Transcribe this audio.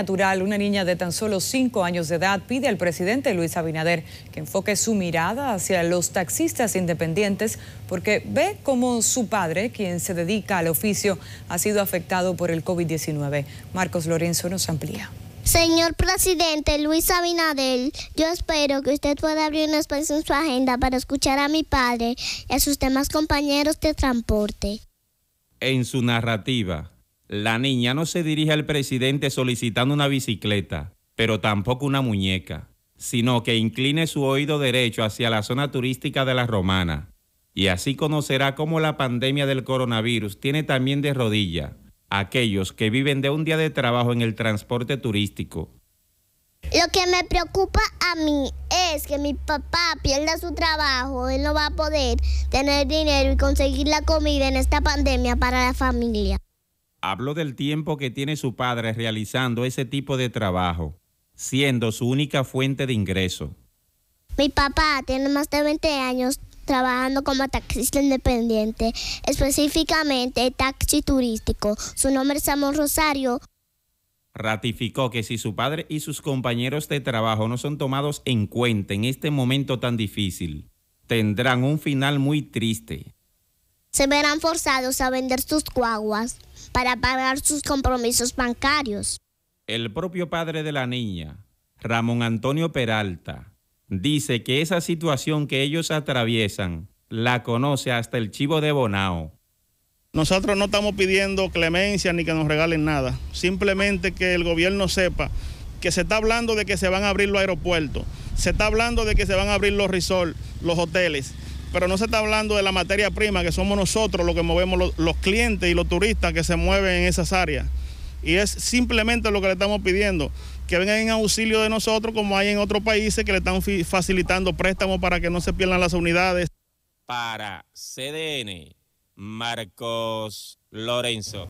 Natural, una niña de tan solo cinco años de edad pide al presidente Luis Abinader que enfoque su mirada hacia los taxistas independientes porque ve como su padre, quien se dedica al oficio, ha sido afectado por el COVID-19. Marcos Lorenzo nos amplía. Señor presidente Luis Abinader, yo espero que usted pueda abrir un espacio en su agenda para escuchar a mi padre y a sus demás compañeros de transporte. En su narrativa, la niña no se dirige al presidente solicitando una bicicleta, pero tampoco una muñeca, sino que incline su oído derecho hacia la zona turística de la Romana, y así conocerá cómo la pandemia del coronavirus tiene también de rodilla a aquellos que viven de un día de trabajo en el transporte turístico. Lo que me preocupa a mí es que mi papá pierda su trabajo, él no va a poder tener dinero y conseguir la comida en esta pandemia para la familia. Habló del tiempo que tiene su padre realizando ese tipo de trabajo, siendo su única fuente de ingreso. Mi papá tiene más de 20 años trabajando como taxista independiente, específicamente taxi turístico. Su nombre es Samuel Rosario. Ratificó que si su padre y sus compañeros de trabajo no son tomados en cuenta en este momento tan difícil, tendrán un final muy triste se verán forzados a vender sus cuaguas para pagar sus compromisos bancarios. El propio padre de la niña, Ramón Antonio Peralta, dice que esa situación que ellos atraviesan la conoce hasta el chivo de Bonao. Nosotros no estamos pidiendo clemencia ni que nos regalen nada, simplemente que el gobierno sepa que se está hablando de que se van a abrir los aeropuertos, se está hablando de que se van a abrir los resorts, los hoteles, pero no se está hablando de la materia prima, que somos nosotros los que movemos los, clientes y los turistas que se mueven en esas áreas. Y es simplemente lo que le estamos pidiendo, que vengan en auxilio de nosotros como hay en otros países que le están facilitando préstamos para que no se pierdan las unidades. Para CDN, Marcos Lorenzo.